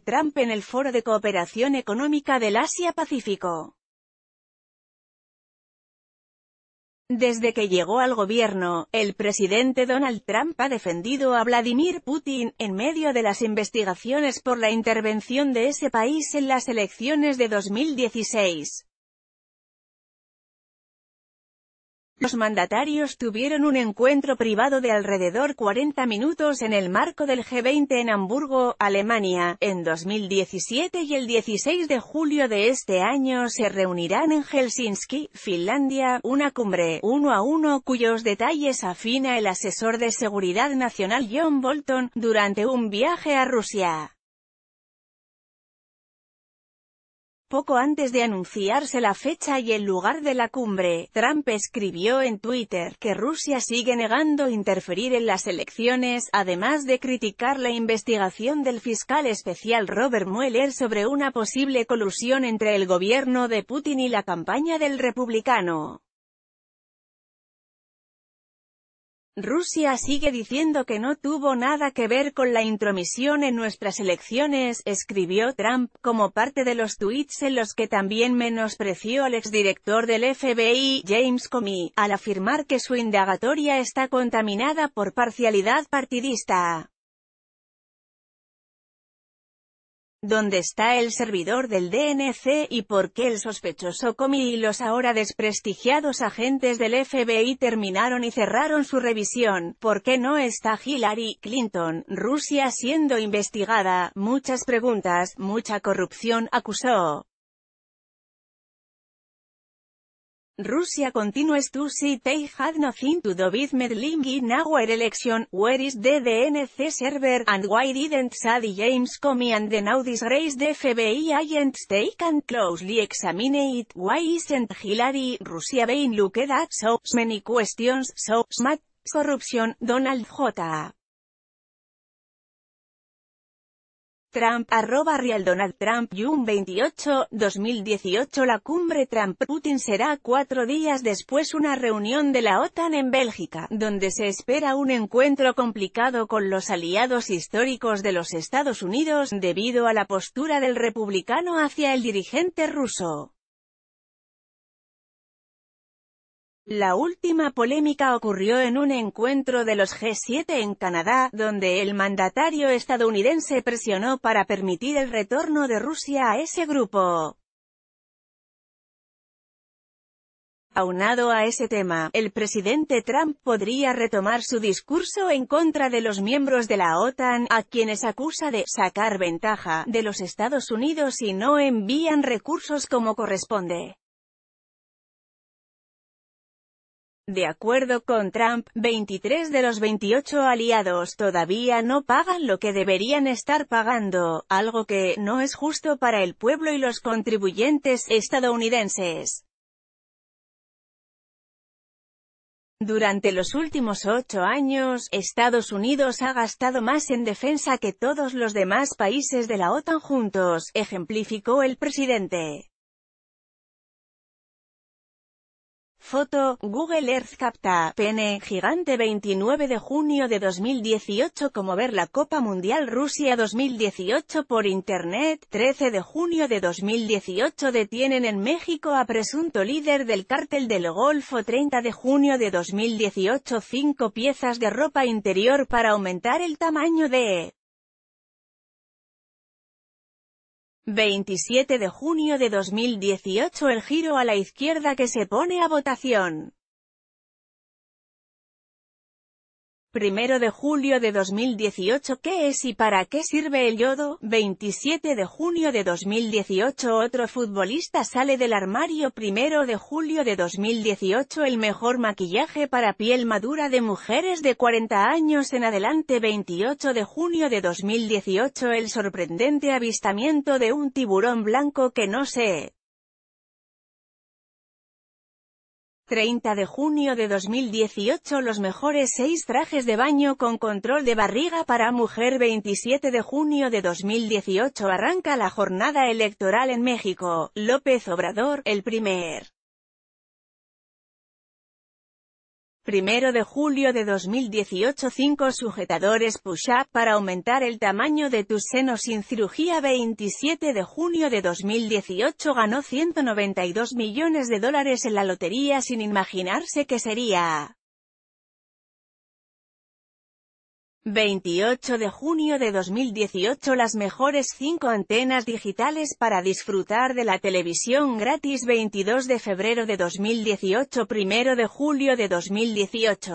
Trump en el Foro de Cooperación Económica del Asia-Pacífico. Desde que llegó al gobierno, el presidente Donald Trump ha defendido a Vladimir Putin, en medio de las investigaciones por la intervención de ese país en las elecciones de 2016. Los mandatarios tuvieron un encuentro privado de alrededor 40 minutos en el marco del G20 en Hamburgo, Alemania, en 2017 y el 16 de julio de este año se reunirán en Helsinki, Finlandia, una cumbre, uno a uno cuyos detalles afina el asesor de Seguridad Nacional John Bolton, durante un viaje a Rusia. Poco antes de anunciarse la fecha y el lugar de la cumbre, Trump escribió en Twitter que Rusia sigue negando interferir en las elecciones, además de criticar la investigación del fiscal especial Robert Mueller sobre una posible colusión entre el gobierno de Putin y la campaña del republicano. Rusia sigue diciendo que no tuvo nada que ver con la intromisión en nuestras elecciones, escribió Trump, como parte de los tweets en los que también menospreció al exdirector del FBI, James Comey, al afirmar que su indagatoria está contaminada por parcialidad partidista. dónde está el servidor del DNC y por qué el sospechoso Comey y los ahora desprestigiados agentes del FBI terminaron y cerraron su revisión, por qué no está Hillary Clinton, Rusia siendo investigada, muchas preguntas, mucha corrupción, acusó. Russia continues to see they had nothing to do with meddling in our election, where is the DNC server, and why didn't Sadie James come and now disgrace the FBI agents take and closely examine it, why isn't Hillary, Russia being looked at so many questions, so smart? corruption, Donald J. Trump, arroba Real Donald Trump, June 28, 2018 La cumbre Trump-Putin será cuatro días después una reunión de la OTAN en Bélgica, donde se espera un encuentro complicado con los aliados históricos de los Estados Unidos, debido a la postura del republicano hacia el dirigente ruso. La última polémica ocurrió en un encuentro de los G7 en Canadá, donde el mandatario estadounidense presionó para permitir el retorno de Rusia a ese grupo. Aunado a ese tema, el presidente Trump podría retomar su discurso en contra de los miembros de la OTAN, a quienes acusa de «sacar ventaja» de los Estados Unidos y no envían recursos como corresponde. De acuerdo con Trump, 23 de los 28 aliados todavía no pagan lo que deberían estar pagando, algo que no es justo para el pueblo y los contribuyentes estadounidenses. Durante los últimos ocho años, Estados Unidos ha gastado más en defensa que todos los demás países de la OTAN juntos, ejemplificó el presidente. Foto, Google Earth capta, pene, gigante 29 de junio de 2018 Como ver la Copa Mundial Rusia 2018 por Internet, 13 de junio de 2018 Detienen en México a presunto líder del cártel del Golfo 30 de junio de 2018 5 piezas de ropa interior para aumentar el tamaño de 27 de junio de 2018 el giro a la izquierda que se pone a votación. 1 de julio de 2018 ¿Qué es y para qué sirve el yodo? 27 de junio de 2018 Otro futbolista sale del armario 1 de julio de 2018 El mejor maquillaje para piel madura de mujeres de 40 años en adelante 28 de junio de 2018 El sorprendente avistamiento de un tiburón blanco que no se 30 de junio de 2018 Los mejores seis trajes de baño con control de barriga para mujer 27 de junio de 2018 Arranca la jornada electoral en México, López Obrador, el primer 1 de julio de 2018 5 sujetadores push-up para aumentar el tamaño de tus senos sin cirugía 27 de junio de 2018 ganó 192 millones de dólares en la lotería sin imaginarse que sería 28 de junio de 2018 Las mejores 5 antenas digitales para disfrutar de la televisión gratis 22 de febrero de 2018 1 de julio de 2018